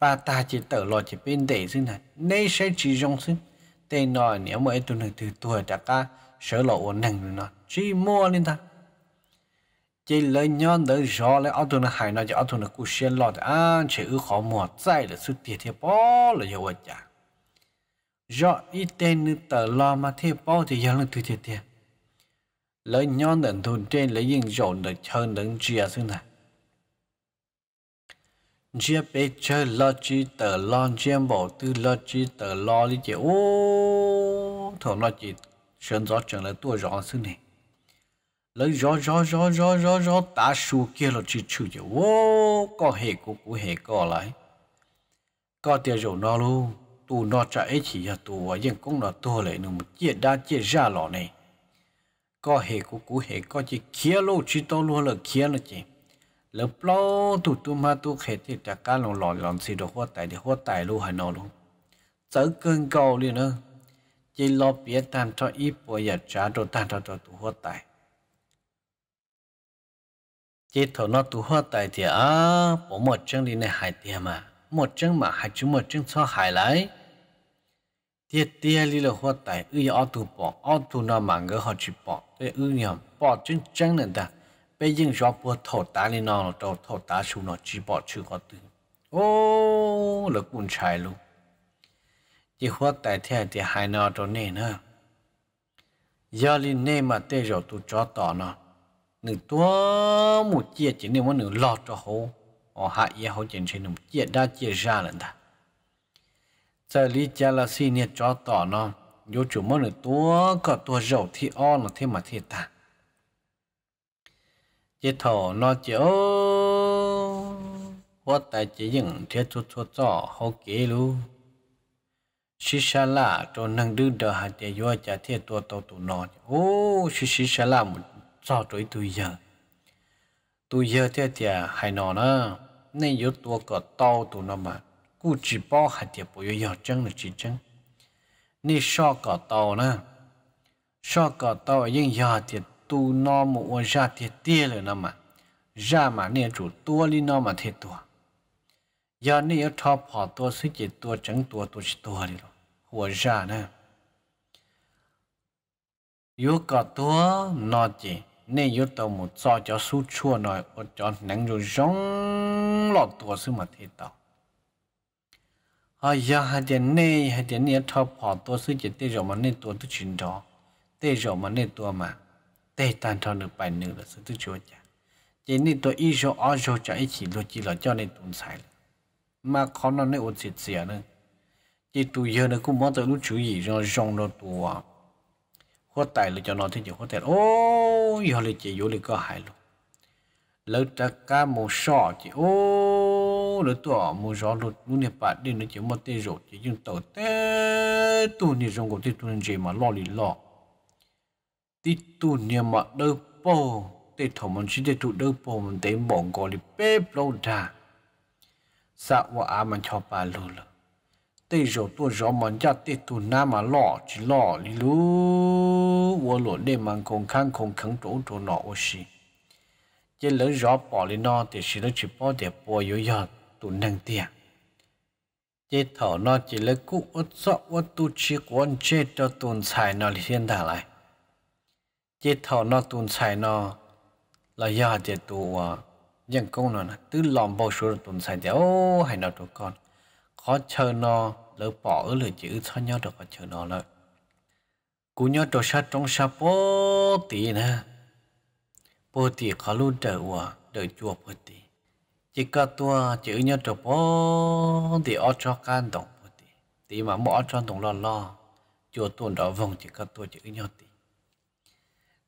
bà ta chỉ tở lo chỉ bên để sự này nay sẽ chỉ dùng sự tê nó nếu mà tu nâng từ tuổi đã ca sở lộ ổn năng nó chỉ mua lên ta chỉ lấy nhon tới gió lấy ở tu nó hại nó cho ở tu nó cú xuyên lo à chỉ ư khó mà sai để sự tiệt thiệt bỏ là nhiều quá chả rõ ít tên nữ tờ lo mà thiệt bao thì giờ là từ thiệt thiệt lấy nhon đến thôn trên lấy yên dọn được hơn đến chia xương này chia bê chơi lo chi tờ lo chia bỏ tư lo chi tờ lo đi chế ô thổ lo chi sơn gió chẳng là tua rõ xương này lấy gió gió gió gió gió gió ta su kia lo chi chữ chế ô có hệ của của hệ có lại có tiền rồi nó luôn tu nó trả chỉ là tu và dân cũng là tu lại nó một chia đa chia ra lọ này có hệ của cú hệ có chỉ kia lô chỉ to luôn là kia là chỉ lỡ plô tụt tụt mà tụt hệ thì chắc cá lòng lòi lòng xì đồ hoa tài thì hoa tài luôn hay nó luôn tớ cơn cầu liền nữa chỉ lo biết tan cho ít bây giờ trả đồ tan cho cho tụ hoa tài chỉ thầu nó tụ hoa tài thì à bỏ một chân đi này hại tiền mà một chân mà hại chứ một chân cho hại lại tiết tia li là hoa tại ư ở tu bỏ ở tu nó mang cái họ chỉ bỏ cái ư nhầm bỏ chân chân nè ta bây giờ gió bùa thổ tá li nó là đầu thổ tá su nó chỉ bỏ chưa có tư ô là cũng trái luôn chỉ hoa tại thế thì hai nó cho nên nữa giờ li nè mà tê rồi tu cho tỏ nó nửa tua một chia chỉ nên muốn nửa lọt cho hố họ hại ye hố chỉ nên một chia đa chia ra lần ta giờ lý cha là xì nhiệt cho tỏ nó vô chủ món này tua có tua dầu thì o là thêm mà thiệt ta chế thổ nó chéo hoa tài chế những thiết chút chút cho hậu kế luôn xí xa là cho năng đưa đỡ hạt chế vô chả thiết tua tàu tụ nó ô xí xí là một cho tuổi tuổi giờ tuổi giờ thế thì hài nó nó nên vô tua có tàu tụ nó mà 故只包含点不要要争的之争。你少搞到呢，少搞到应要点都那么我热点跌了那么，热嘛那主多哩那么太多，要你要超跑多是几多整多都是多的了，我热呢。有搞多那点，你有到么早就输出那我叫能就容了多是么太多。อายาหัดเนี่ยหัดเนี่ยทอผอตัวซื้อเจ็ดเตจอมันเนตัวตุชินทอเตจอมันเนตัวมาเตยตันทอหนึ่งไปหนึ่งล้ะสุดจุดจ้ะเจนี่ตัวอีโชอ้อโชจะอีฉีโลจีหลาเจ้าเนี่ยตุนสายมาขอนั่นเน่อุสิตเสียนึงจีตัวเยอะนี่ยกูมองแต่รู้ชูยี่รองรองตัวหัวไตเลยเจะนอนที่เดียวหัวแต่โอ้ยเลยเจียวเลยก็หายลงแล้วจะก้ามูช่อจีโอ้ ô lửa tỏ mù gió lụt lũ nè bà đi nó chỉ một tê rổ chỉ dùng tàu tê tu nè rong của tê tu nè gì mà lo lì lo tê tu nè mà đơ bò tê thổ mình chỉ tê tu đơ bò mình tê bỏng gò lì bê lâu đà sợ dạ vợ á mình cho bà lù lù tê rổ tu gió mình ra tê tu nà mà lo chỉ lo lì lù vò lỗ đê mình không khăn không khăn chỗ chỗ nọ ô xì chỉ lỡ gió bỏ lên nó thì sẽ nó chỉ bỏ để bỏ yếu yếu tụ nâng tiền chế thọ nó chỉ lấy cụ ớt sọ ớt tu chi quán chế cho tuần xài nó thiên thả lại chế thọ nó tuần xài nó là do chế tụ dân công nó tứ lòng bao số tuần xài thì ô hay nó tụ con khó chờ nó lỡ bỏ ở lửa chữ sao nhau được khó chờ nó rồi, cú nhớ đồ sát trong sa bố tí nè bố tí khó lưu đỡ hòa đỡ chùa bố tí chỉ có tua chữ nhớ trộn bó thì ở cho can động thì thì mà bỏ cho đồng lo lo chùa tuôn đó vòng chỉ có tua chữ nhớ e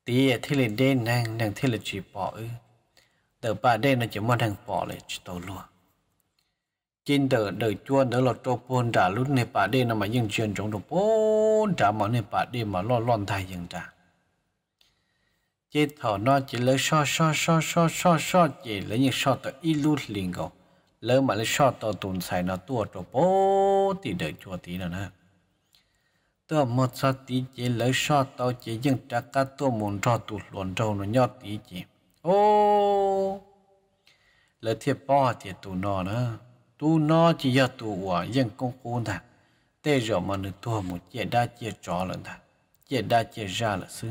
thì thì thế là đen nàng nàng thế là chỉ bỏ ư tờ bà đen là chỉ muốn nàng bỏ lại chỉ tàu luôn trên tờ đời chuan đó là trộn bón đã lúc này bà đen là mà dừng chuyện trong đồng bón đã mà này bà đen mà lo lo thay dừng ra chế thọ nó chỉ lấy so so so so so so chỉ lấy những so tờ ít lút liền cầu lỡ mà lấy so tờ tồn xài nó tua tổ bố thì đợi chùa tí nữa nè tua một so tí chỉ lấy so tờ chỉ dừng trả cả tua muốn cho tụt luồn trâu nó nhót tí chỉ ô lấy thiệt bò thiệt tụ nó nữa tu nó chỉ giờ tụ quả dừng công cụ thà tê rồi mà nửa tua một chỉ đa chỉ trò lần thà chỉ đa chỉ ra là xứ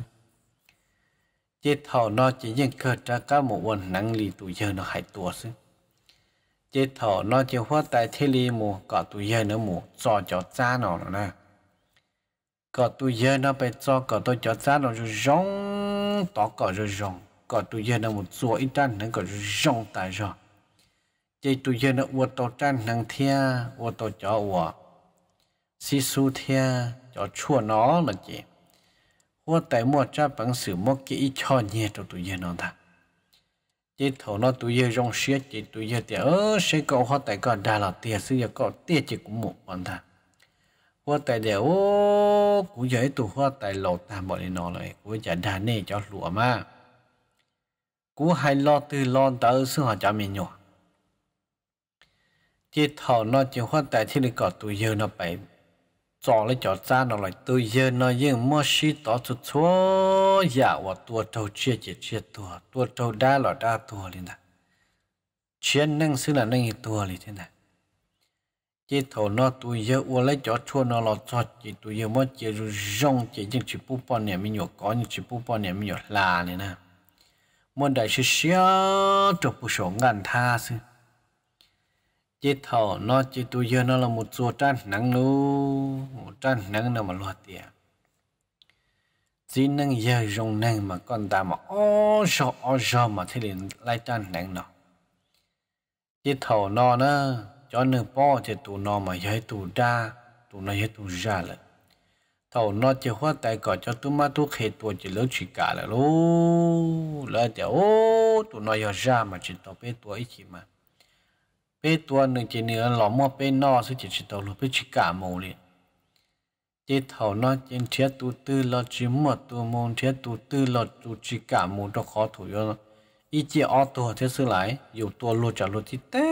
chế thảo nó chỉ dân cơ trả cả một quần năng lì tụ giờ nó hại tùa sư chế thảo nó chỉ hóa tại thế lì mù có tụ giờ nó mù cho cho cha nó nè có tụ giờ nó phải cho có tôi cho cha nó rồi rong tỏ có rồi rong có tụ giờ nó một chùa ít tranh nó có rồi rong tại rồi chế tụ giờ nó uất tổ tranh năng thia uất tổ cho uất xí su thia cho chua nó là chị หัวแต่หมดจะปังสือมกกี่ชอเนี่ยตัวตุเยนอนท่าจีถนอตุเยยงเสียจีตุเยเตียเออเสียก็หัวแต่ก็ดาลเตียซื้อก็เตียจีกุมุปันท่าหัวแต่เดี๋ยวกูใหญ่ตัวหัวแต่หลอดตามบ่อนนอนเลยกูจะดาเน่จะหลัวมากกูให้รอตื่นรอเตอซึ่งหัวจะมีหนัวจีถนอจีหัวแต่ที่นี่ก็ตุเยนอไป cho lấy cho ra nó lại tự nhiên nó nhưng mua xí tỏ chút chúa dạ và tua trâu chia chia chia tua tua trâu đa là đa tua liền nè chiến năng sư là năng tua liền thế này chỉ thầu nó tự nhiên và lấy cho chua nó là cho chỉ tự nhiên mua chỉ rong chỉ những chỉ bút bao nhiêu mình nhổ có những chỉ bút bao nhiêu mình nhổ là liền nè muốn đại sư xia cho bút số ngàn tha sư chế thầu nó chế tu giờ nó là một số trăn nắng nu, một trăn nắng nó mà loạt tiền chỉ nắng giờ rong nắng mà con ta mà ô sợ ô sợ mà thấy liền lại trăn nắng nọ, chế thầu nó nó cho nâng po chế tu nó mà giờ tu ra tu nó giờ tu ra rồi, thầu nó chỉ hoa tay cọ cho tu ma tu khề tu chỉ lớn chỉ cả là lú là chế ô tu nó giờ ra mà chỉ tao biết tu ấy chỉ mà ปตัวหนึ่งจะเนื้อหลอมัวเป้นอซึ่งจิตจิตตลดเปชิกาโมเลยเจเถานอเจนเทียตูตื้อเราจิมัวตัวมงเทียตูตื้อเราจูชิกาโมตัวขอถูยอีเจออตัวเทสลายอยู่ตัวหลุดจากหลที่เต้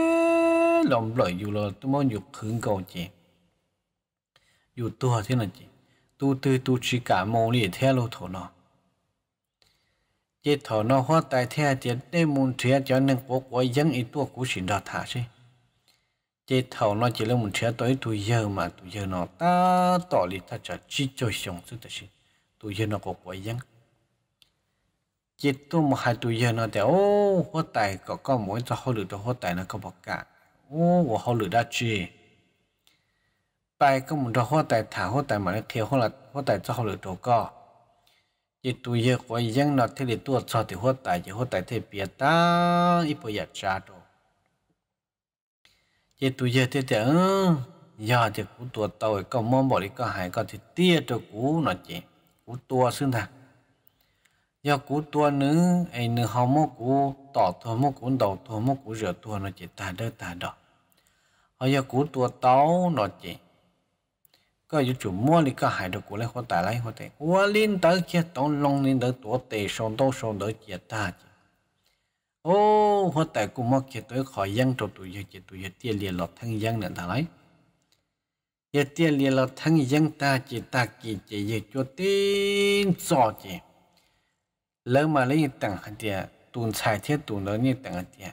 หลอมลอยอยู่เราตัวมันอยู่ขึงเก่าเจ อยู่ตัวเท่านั้นจีตูตื้อตูชิกาโมเลยเทียโลถนอเจถอนอหัวตายแท้เจได้มูลเทียจาหนึ่งปกไว้ยังอีตัวกูศินดาถาใช่ chế thầu nó chỉ là một chế tới tuổi giờ mà tuổi giờ nó ta tỏ lý ta cho chi cho sống sự thật sự tuổi giờ nó có quấy dân chế tu mà hai tuổi giờ nó thì ô hoa tài có có mỗi cho hoa lửa cho hoa tài nó có bọc cả ô của hoa lửa đã chi bài có một cho hoa tài thả hoa tài mà nó thiếu hoa là hoa tài cho hoa lửa cho có chế tuổi giờ quấy dân nó thế thì để tu cho thì hoa tài chỉ hoa tài thế biết ta ít bây giờ trả rồi chế tu giờ thế thế ừ giờ thì cú tua tàu có mong bỏ đi có hải có thì tia cho cú nó chỉ cú tua xương thằng giờ cú tua nữ ấy nữ họ mua cú tỏ thua mua cú đầu thua mua cú rửa tua nó chỉ ta đỡ ta đó họ giờ cú tua tàu nó chỉ có yêu chủ mua đi có hải được cú lấy hoa tài lấy hoa tài hoa linh tới kia tông long linh tới tua tề sông tông sông tới chết ta chỉ โอ้ัวแต่กูมักเจตัวขอยังตัวตัวเจตัวเตี้ยเลียหลอดทั้งยังเนี่ยทั้งไรเเตี้ยเลียหลอดทั้งยังตาจิตตากีเจเยจวตินจอเจแล้วมาเลยต่างหันเดียตูนชายเทียตูนแล้วนี่ต่างหันเดีย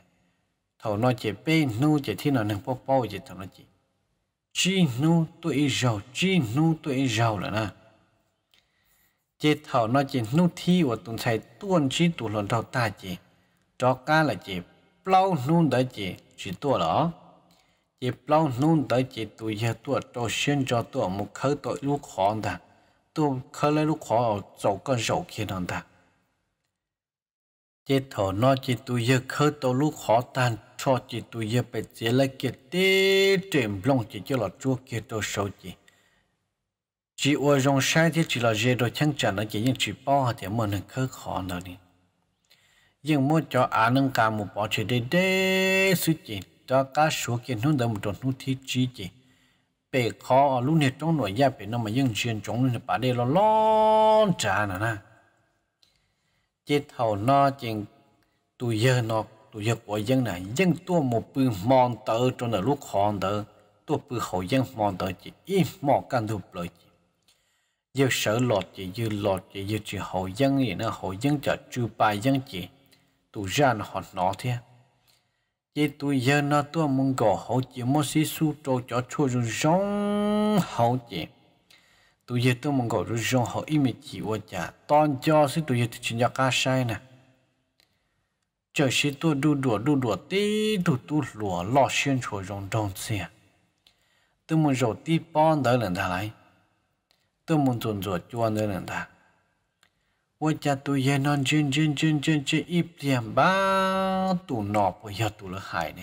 เท่านอเจเป้นู่เจที่นอนหนึ่งพ่อป้เจเท่านอเจจีนู่ตัวอีเจ้าจีนู่ตัวอีเจ้าแล้วนะ เจเท่านอเจนู่ที่ว่าตูนชายต้วนชี้ตูนหลอนเท่าตาเจ cho cá là chỉ plau nung tới chỉ chỉ tua đó chỉ plau nung tới chỉ tụi giờ tua cho xuyên cho tua một khơi tội lúc khó ta tu khơi lấy lúc khó chỗ con dầu kia đó ta chỉ thở nó chỉ tụi giờ khơi tội lúc khó tan cho chỉ tụi giờ bị chỉ lấy kia tê trộm lông chỉ cho là chúa kia cho sầu chỉ chỉ ở trong sai thì chỉ là dễ đôi chẳng chẳng nó chỉ những chỉ bao thì mình không khó nữa đi nhưng mua cho anh em cả một bảo chế đế đế sự chỉ cho cá số kiện hướng tới một tròn hướng thi chi chỉ bề khó luôn hết trong nội gia bề nó mà dân chuyên chống nên bà đây lo lo trả nè nè chết thầu nó chừng tuổi giờ nó tuổi giờ của dân này dân tua một bự mòn tờ cho là lúc hòn tờ tua bự hậu dân mòn tờ chỉ ít mò căn thục lời chỉ giờ sợ lọt chỉ dư lọt chỉ dư chỉ hậu dân thì nó hậu dân chợ chư ba dân chỉ tu ra nó họ nó thế chỉ tu giờ nó tu mong gò hậu chỉ mua xí su trâu cho chua rồi rong hậu chỉ tu giờ tu mong gò rồi rong hậu im chỉ vợ cha toàn cho xí tu giờ tu chỉ nhạc ca sai nè chờ xí tu đu đùa đu đùa tí tu tu lùa lo xuyên chua rong đông xí tu mong rồi tí bón đỡ lên ta lại tu mong chuẩn chuẩn cho đỡ lần ta non ba tu tu nọ nè 我家都也能真真真真真一点吧，都拿不下都了海呢。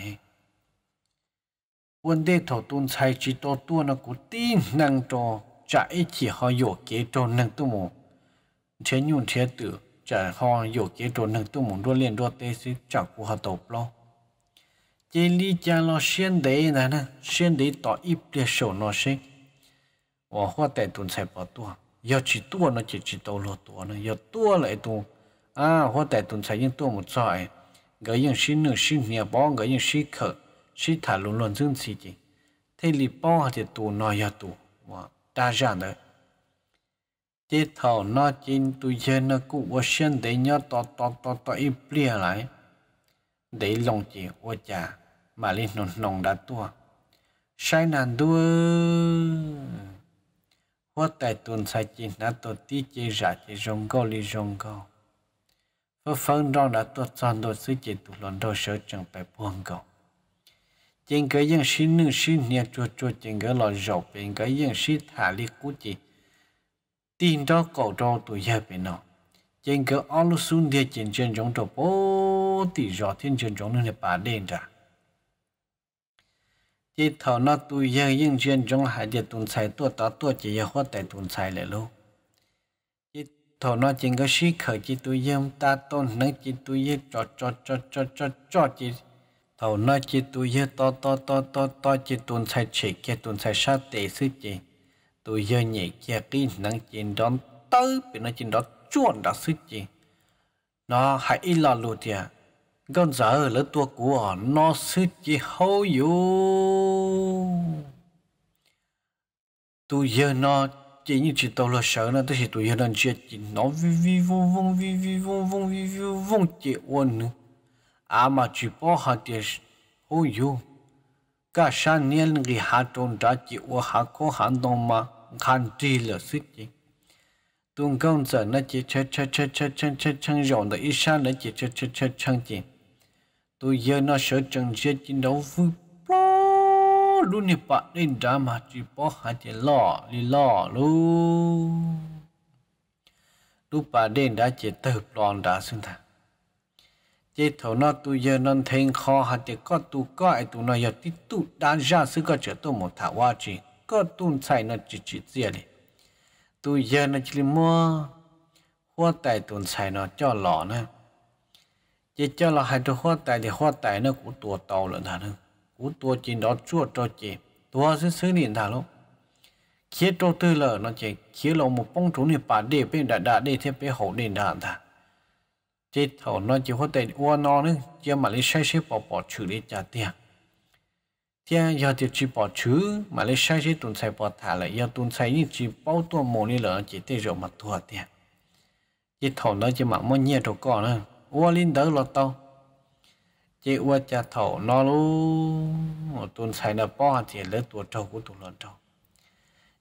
vấn đề thổ tôn sai chỉ to tua nó cũng tin năng to chạy e chỉ họ hiểu kế to năng tu mù thế nhung thế tử chạy họ hiểu kế to năng tu mù đua liền đua tê sĩ chẳng của họ tổ lo chỉ lý cha lo xuyên đấy là nè xuyên đấy tỏ ít địa sổ nó sinh và hoa tại tôn sai bỏ tua giờ chỉ tua nó chỉ chỉ tàu lột tua nó giờ tua lại tu à họ tại tuần sai những tua một sợi gửi những xin nửa xin nhà bó gửi những xin khờ xin thả luôn luôn dương xì gì thế li bỏ thì tu nó giờ tu mà đa dạng đấy chế thầu nó trên tu giờ nó cụ vô sen để nhớ to to to to im plia lại để lòng chỉ ô chà mà lên nồng nồng đã tua sai nàn đua hua tài tuần sai chi na tổ ti chế giả chế rong go li rong go phơ phân rong đã tổ chọn đồ sư chế tụ lòn đồ sở chẳng phải buông go trên cái dân xin nương xin nhẹ chua chua trên cái lò rậu bên cái dân xin thả li cú chỉ tin đó cổ đó tụi gia bên nó trên cái alu sun địa trên trên chúng đồ bố thì rõ thiên trên nó là bà đen ra chỉ thọ nó tu giờ những chuyện trong hải địa tuần sai tua ta tua chỉ giờ hoa tại tuần sai lại luôn chỉ thọ nó chỉ có sĩ khởi chỉ tu giờ ta tôn nó chỉ tu giờ cho cho cho cho cho cho chỉ thọ nó chỉ tu giờ to to to to to chỉ tuần sai chỉ kia tuần sai sát tệ sư chỉ tu giờ nhẹ kia cái năng chỉ đón tới bị nó chỉ đó chuồn đã sư chỉ nó hãy lo lụt à con giờ là tua của nó sư chỉ hấu yếu tu giờ nó chỉ như chỉ tao lo sợ nó tôi chỉ tu giờ nó chỉ chỉ nó vi vi vung vung vi vi vung vung vi vi vung chỉ ôn nữa à mà chỉ bỏ hạt tiền hấu yếu cả sáng niên người hạ trôn đã chỉ ôn hạ có hạ đông mà khăn trì là sư chỉ tôi công giờ nó chỉ chơi chơi chơi chơi chơi chơi chơi rồi đó ít sáng nó chỉ chơi chơi chơi chơi chơi tôi giờ nó sợ chẳng chết chiến đấu vui bó luôn nè bạn nên ra mà chỉ bó hả chế lọ lì lọ luôn lúc bà đến đã chế tập lòn đã xung thẳng chế thầu nó tôi giờ nó thành khó hả chế có tu có ai tu nó giờ tí tu đã ra sự có chế tôi một thảo hoa chỉ có tu chạy nó chỉ chỉ dìa đi tôi giờ nó chỉ mua hoa tài tuần chạy nó cho lọ nữa chỉ cho là hai đứa hoa tài thì hoa tài nó cũng tua tàu lợn thả nữa cũng tua chín đó chua cho chị tua xứ xứ điện thả luôn khi trâu tư lợ nó chỉ khi lộ một bông trốn thì bà đi bên đã đã đi theo bên hậu điện đàn thả chỉ thầu nó chỉ hoa tài ua nó nữa chỉ mà lấy sai sai bỏ bỏ chữ đi trả tiền tiền giờ thì chỉ bỏ chữ mà lấy sai sai tuần sai bỏ thả lại giờ tuần sai như chỉ bao tua mồ đi lợ chỉ tay rồi mà thua tiền chỉ thầu nó chỉ mặc món nhẹ đồ cỏ nữa vua linh đỡ lọt tàu chị vua cha thầu nó lu tuần xài là bao thì lấy tuổi trâu của tụi lọt trâu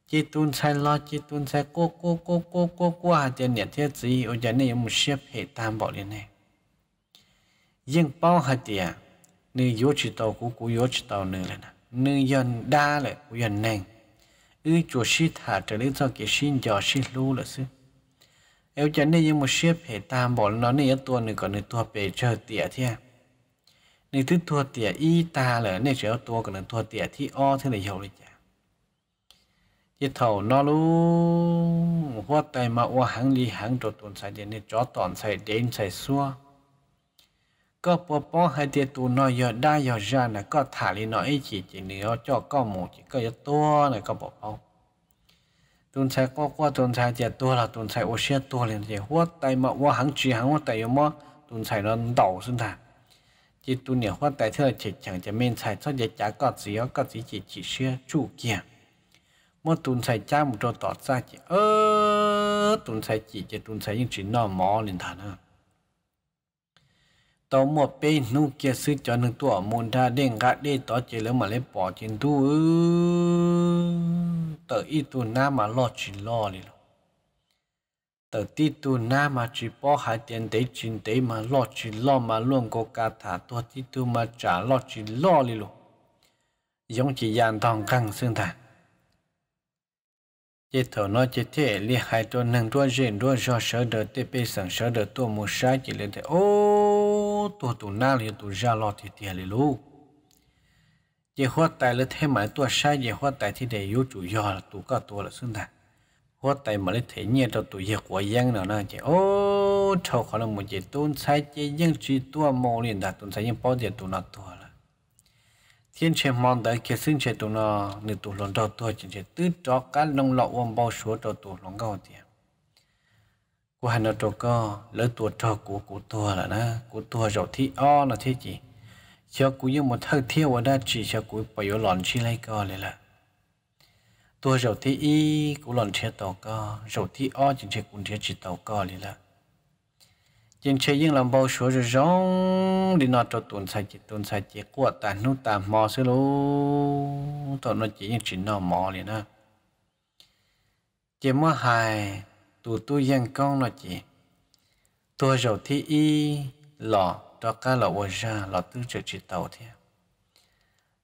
chị tuần xài lo chị tuần xài cố cố cố cố cố cố hà tiền nhận thiết gì ở giờ này một xếp hệ tam bảo lên này nhưng bao hà tiền nơi yếu chỉ tàu của cú yếu chỉ tàu nơi là nơi dân đa lại của dân nành ư chùa sĩ thả trở lên cho cái xin giò xin lưu là xưa เอวจันนี่ยังมาเชียบเหตุตามบอกนอนนี่ตัวหนึ่งก่อนหนึ่งตัวเปเจอเตี่ยเที่ยหนึ่งทึ่ตัวเตี่ยอีตาเหลอเนี่ยเียวตัวก่อนหนึ่งตัวเตี่ยที่อ้อที่ไหนเหียวเลยจ้ะยี่เท่านอรู้หัวใจมาว่าหังลีหังตดวตนใส่เดนนี่ยจอตอนใส่เดนใส่ซัวก็ปอป้อให้เตียตัวน้อยอได้ยอจานะก็ถ่ายลีนอยจีจีเนื้อจอก็หมูจีก็ยตัวนะก็ปอป้อตุนใช้ก็ก็ตุนใช้เจ็ดตัวละตุนใช้โอเชียตัวเลยเจ็ดหัวไตมาว่าหังจีหังว่าไตยมอตุนใช้เราดูสุนทายจิตตุนเนี่ยหัวไตเธอเจ็ดฉังจะเม่นใช้ทอบเจ็ดจ้าก็สีก็สีจิตจีเชื่อจู่เกี่ยมื่อตุนใช้จ้ามุโตต่อจ้าจีเออตุนใช้จีจะตุนใช้ยังจีนนอหมอเลยท่านนะตัวหมดไปนูเกียซื้อจอหนึ่งตัวมูลท่าเด้งกะได้ต่อเจริญมาเลยปอจินทูเออตัวอีตัวหน้ามาลอดจินลอเลยตัวที่ตัวหน้ามาจีปอหายเตียนเตจินเตมาลอดจินลอมาล่วงโกกาถาตัวที่ตัวมาจ่าลอดจินลอเลยลูกยงจียานทองกังซึ่งทาน chế thổ nó chế thế liên hai tuần nâng tuần riêng tuần do sở đợt tế bê sẵn sở đợt tuần mùa sai chỉ lên thế ô số tổ tổ na li tổ ra lo thì tiền li lu giờ hoa tài là thế mãi tổ sai giờ hoa tài thì để yếu chủ do là tổ cả tổ là xưng thà hoa tài mà lấy thế nhẹ cho tổ giờ của giang nào na chỉ ô thâu khó là một chỉ tôn sai chỉ nhưng chỉ tổ mồ liền đạt tôn sai nhưng bao giờ tổ nào tổ là thiên chế mong đợi kia xưng chế tổ nào nên tổ lòng đầu tổ chỉ chế tứ cho cá nông lọ ôm bao số cho tổ lòng cao tiền của hà nội trâu co lỡ tua trò của của tua là na của tua rồi thi o là thế gì cho cú như một thơ thiêu ở đây chỉ cho cú bảy giờ lòn chi lấy co lại là tua rồi thi y cú lòn chia tàu co rồi thi o chính chế cũng chia chỉ tàu co lại là chính chế nhưng làm bao số rồi giống đi nọ cho tuần sai chỉ tuần sai chỉ của ta nu ta mò xí lô, tao nó chỉ những chỉ nọ mò liền na chỉ mua hai tụ tu dân con là chị tua dầu thi y lọ cho cá lọ ô ra lọ tư trợ chỉ tàu thế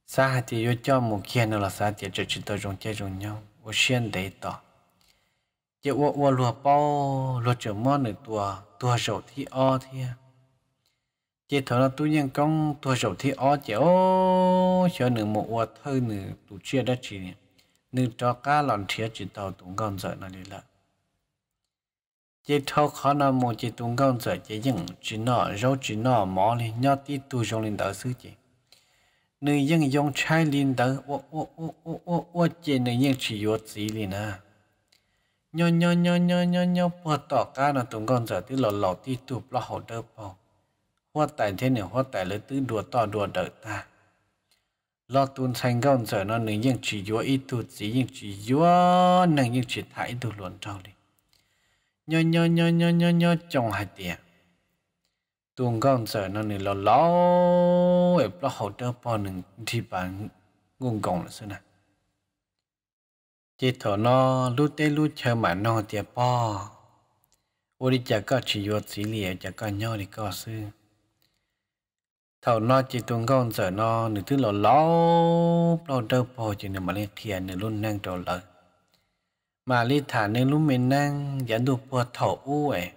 sa hạt thì yo cho một kia nữa là sa thì trợ chỉ tàu dùng chơi dùng nhau ô xuyên đấy tỏ chị ô ô lúa bao lúa chở món nữa tua tua dầu thi o thế chị thở là tu nhân con tua dầu thi o chị ô cho nửa một ô thơ nửa tụ chia đã chị, nửa cho cá lọn thiệt chỉ tàu tụng con giờ nó đi lại chế thâu khó nà mù chế tung công sở chế dựng chỉ nọ rau chỉ nọ mỏ li nhát tí tu trong linh đạo sư chế nữ dân dùng trái linh đạo ô ô ô ô ô ô chế nữ dân chỉ yếu gì li à, nhó nhó nhó nhó nhó nhó bỏ tỏ cá nà tung công sở tí lọ lọ tí tu lọ hậu đơ bò hoa tài thế này hoa tài lấy tứ đùa to đùa đợi ta lo tuôn thành công sở nó nữ dân chỉ yếu ít tu gì dân chỉ yếu nàng dân chỉ thải tu luận trâu đi nhớ nhớ nhớ nhớ nhớ nhớ trong hai tiền tuồng con sợ nó nên lo lo ép lo hậu trợ bao nừng thì bạn ngung gồng là sao nè chỉ thọ nó lúc tê lúc chờ mà nó tiệt bao ô đi chả có chỉ vô chỉ lìa chả có nhau thì có sư thầu nó chỉ tuồng con sợ nó nửa thứ lo lo lo trợ bao chỉ nửa mà lên thiền nửa luôn năng trầu lợi mà li thả nên lúc mình năng dẫn đồ bùa thổ u ấy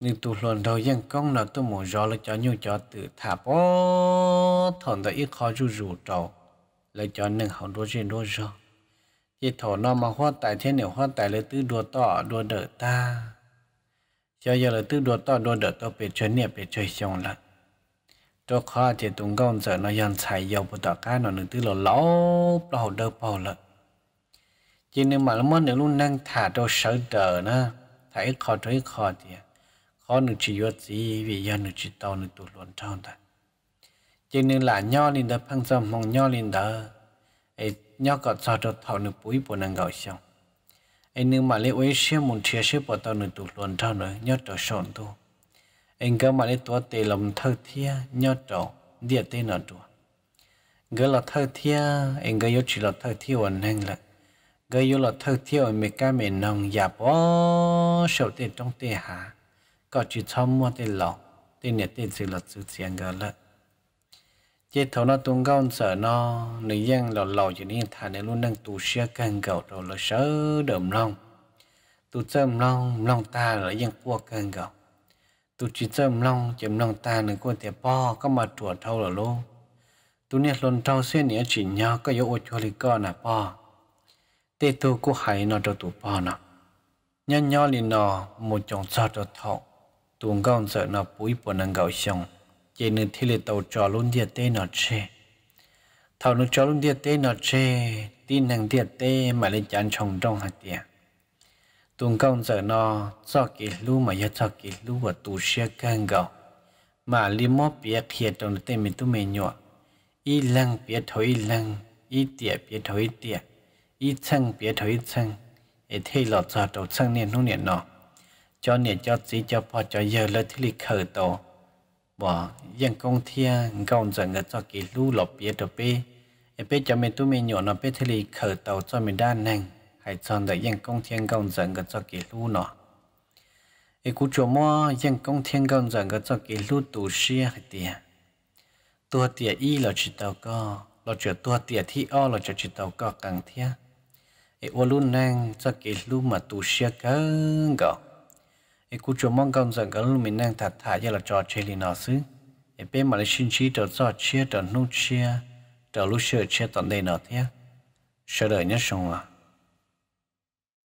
nên tụ luận đầu dân công nào tôi muốn rõ là cho nhiều cho tự thả bó thọn tới ít khó rủ rủ trầu là cho nên họ đua trên đua rõ chỉ thổ nó mà hoa tài thế nếu hoa tài là tư đua to đua đỡ ta cho giờ là tư đua to đua đỡ to bị chơi nè bị chơi xong là cho khó thì tụng công giờ nó dần xài dầu của tòa cá nó nâng tư lỗ lỗ bảo đầu bảo lợi chỉ nên mà nó mất nếu luôn năng thả đồ sợ đờ nữa thấy khó thấy khó thì khó được chỉ vô gì vì giờ được chỉ tàu được tụt luôn trong ta chỉ nên là nho lên đó phăng xong mong nho lên đó ấy nho có cho cho thầu được bụi bộ năng gọi xong ấy nên mà lấy ấy xe muốn chia xe bỏ tàu được tụt luôn trong nữa nho cho sọn tu anh cơ mà lấy tua tề lòng thơ thia nho cho địa tên nó tu gỡ là thơ thia anh cơ yếu chỉ là thơ thia hoàn hành lại cứ yêu là thơ thiêu mẹ cái mẹ nông dạp ó sầu tiền trong tiền hạ có chỉ thơm mua tiền lọ tiền nhà tiền sự là sự tiền gỡ lợ chế thấu nó tuôn gông sợ nó nữ dân lọ lọ chỉ nên thả nên luôn đang tù xe càng gầu rồi là sớ đờm long tù chơm long long ta là dân qua càng gầu tù chỉ chơm long chấm long ta nên quân tiền po có mà chuột thâu là lô tù nè lon trâu xuyên nè chỉ nhau có yếu ô cho lì con à po tê tu cú hãy nó cho tụ bò nó nhớ nhớ lì nó một chồng sợ cho thọ tuồng gọn sợ nó bụi bò năng gạo xong chỉ nên thi lệ tàu trò luôn địa tê nó chê thảo nó trò luôn địa tê nó chê tin năng địa tê mà lên chán chồng trong hạt địa tuồng gọn sợ nó cho kỳ lưu mà giờ cho kỳ lưu và tụ xe càng gạo mà li mò bia khía trong tê mình tu mê nhọ y lăng bia thổi lăng y tiệt bia thổi tiệt 一层别头一层，也替老早都层年弄年喏，cho 年 cho chỉ cho bỏ cho giờ là thì lịch khởi đầu, bỏ dân công thiên công dân cái cho kỳ lưu lọc bia đầu bê, bê cho mình tu mình nhỏ nó bê thì lịch khởi đầu cho mình đa năng, hay cho được dân công thiên công dân người cho kỳ lưu nọ. Ý cú chỗ mò dân công thiên công dân người cho kỳ lưu tù xia hay tiền, tua tiền y là chỉ tàu co, là chỉ tua tiền thi o là chỉ tàu co càng thiên e walu nang cho kể lu mà tu xe cả gạo e cú cho mong con rằng cái lu mình nang thả thả cho là trò chơi li nó xứ e bên mà lấy xin chi trò trò chia trò nô chia trò lu sửa chia tận đây nó thế sợ đời nhất xong à